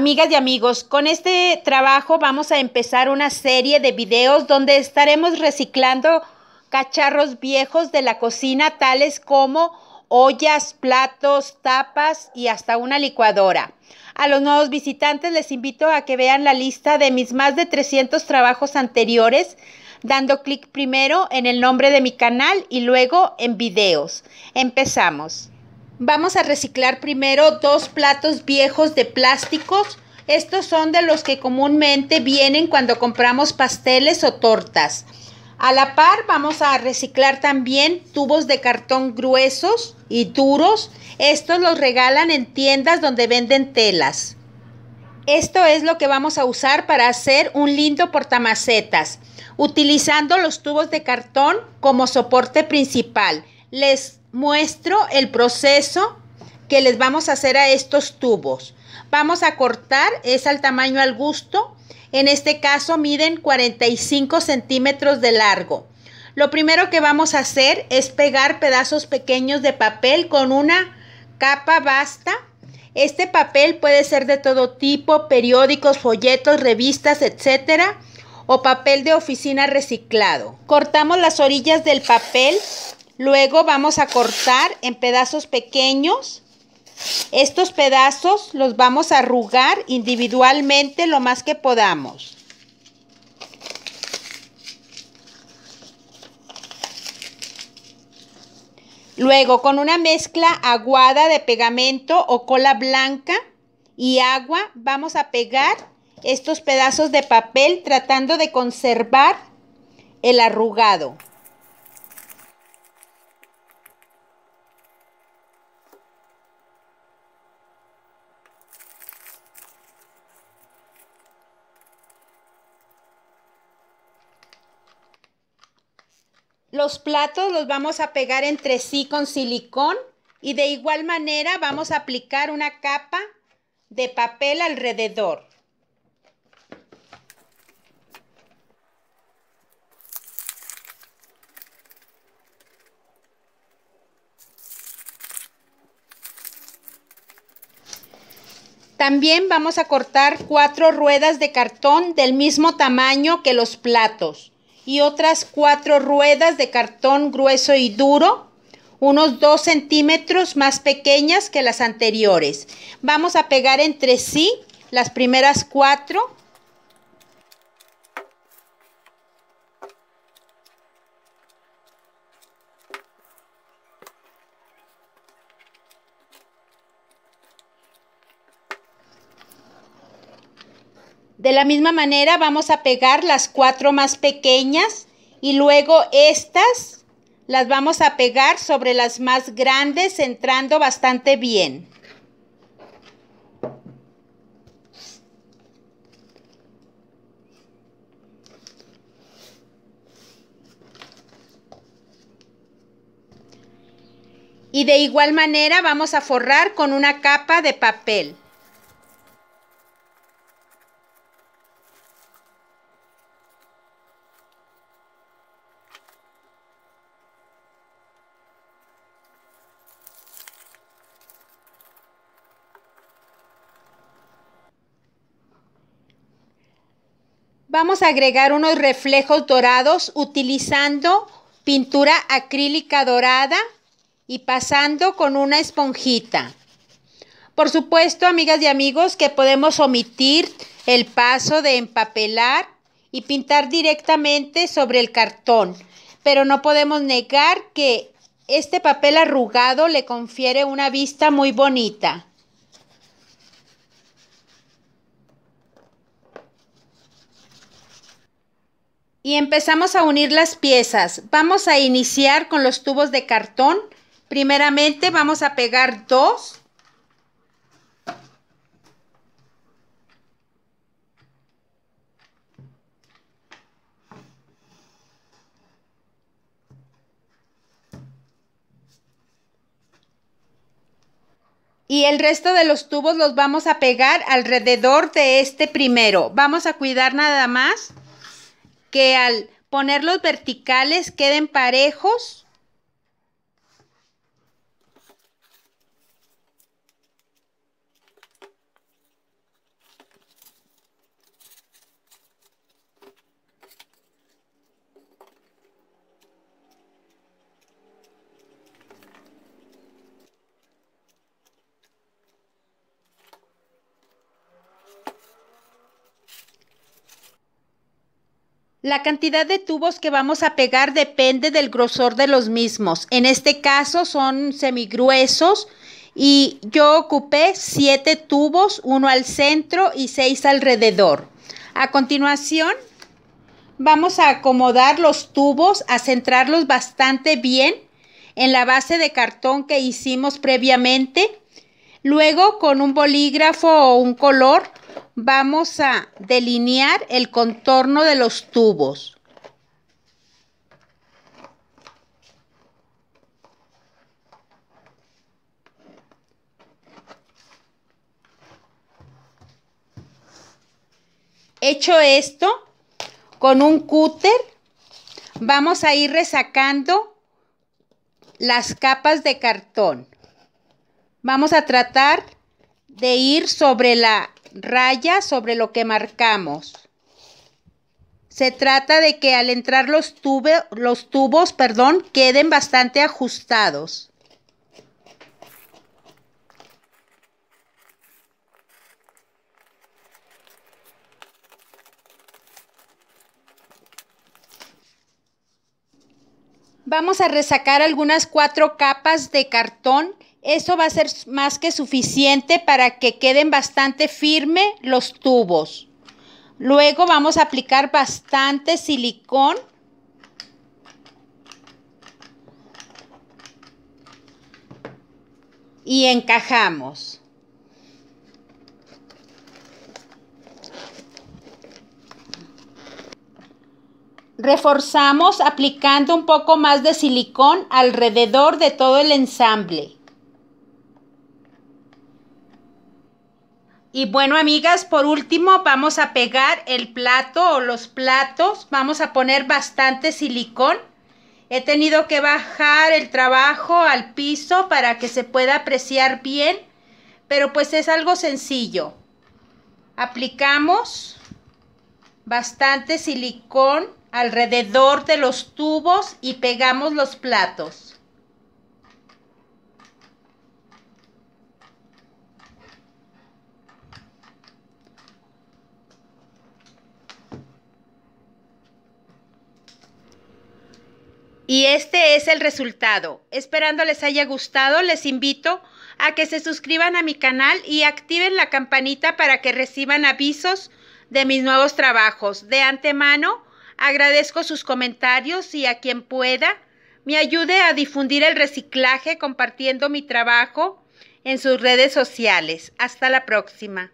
Amigas y amigos, con este trabajo vamos a empezar una serie de videos donde estaremos reciclando cacharros viejos de la cocina, tales como ollas, platos, tapas y hasta una licuadora. A los nuevos visitantes les invito a que vean la lista de mis más de 300 trabajos anteriores, dando clic primero en el nombre de mi canal y luego en videos. Empezamos. Vamos a reciclar primero dos platos viejos de plásticos. Estos son de los que comúnmente vienen cuando compramos pasteles o tortas. A la par vamos a reciclar también tubos de cartón gruesos y duros. Estos los regalan en tiendas donde venden telas. Esto es lo que vamos a usar para hacer un lindo portamacetas, utilizando los tubos de cartón como soporte principal. Les muestro el proceso que les vamos a hacer a estos tubos. Vamos a cortar, es al tamaño al gusto. En este caso miden 45 centímetros de largo. Lo primero que vamos a hacer es pegar pedazos pequeños de papel con una capa basta. Este papel puede ser de todo tipo, periódicos, folletos, revistas, etcétera, o papel de oficina reciclado. Cortamos las orillas del papel Luego vamos a cortar en pedazos pequeños. Estos pedazos los vamos a arrugar individualmente lo más que podamos. Luego, con una mezcla aguada de pegamento o cola blanca y agua, vamos a pegar estos pedazos de papel tratando de conservar el arrugado. Los platos los vamos a pegar entre sí con silicón y de igual manera vamos a aplicar una capa de papel alrededor. También vamos a cortar cuatro ruedas de cartón del mismo tamaño que los platos y otras cuatro ruedas de cartón grueso y duro, unos dos centímetros más pequeñas que las anteriores. Vamos a pegar entre sí las primeras cuatro De la misma manera vamos a pegar las cuatro más pequeñas y luego estas las vamos a pegar sobre las más grandes entrando bastante bien. Y de igual manera vamos a forrar con una capa de papel. Vamos a agregar unos reflejos dorados utilizando pintura acrílica dorada y pasando con una esponjita. Por supuesto, amigas y amigos, que podemos omitir el paso de empapelar y pintar directamente sobre el cartón, pero no podemos negar que este papel arrugado le confiere una vista muy bonita. y empezamos a unir las piezas. Vamos a iniciar con los tubos de cartón. Primeramente vamos a pegar dos. Y el resto de los tubos los vamos a pegar alrededor de este primero. Vamos a cuidar nada más que al ponerlos verticales queden parejos La cantidad de tubos que vamos a pegar depende del grosor de los mismos. En este caso son semigruesos y yo ocupé siete tubos, uno al centro y seis alrededor. A continuación vamos a acomodar los tubos, a centrarlos bastante bien en la base de cartón que hicimos previamente. Luego con un bolígrafo o un color vamos a delinear el contorno de los tubos. Hecho esto, con un cúter vamos a ir resacando las capas de cartón. Vamos a tratar de ir sobre la raya sobre lo que marcamos. Se trata de que al entrar los, los tubos perdón, queden bastante ajustados. Vamos a resacar algunas cuatro capas de cartón eso va a ser más que suficiente para que queden bastante firme los tubos. Luego vamos a aplicar bastante silicón. Y encajamos. Reforzamos aplicando un poco más de silicón alrededor de todo el ensamble. Y bueno, amigas, por último vamos a pegar el plato o los platos. Vamos a poner bastante silicón. He tenido que bajar el trabajo al piso para que se pueda apreciar bien, pero pues es algo sencillo. Aplicamos bastante silicón alrededor de los tubos y pegamos los platos. Y este es el resultado. Esperando les haya gustado, les invito a que se suscriban a mi canal y activen la campanita para que reciban avisos de mis nuevos trabajos. De antemano, agradezco sus comentarios y a quien pueda me ayude a difundir el reciclaje compartiendo mi trabajo en sus redes sociales. Hasta la próxima.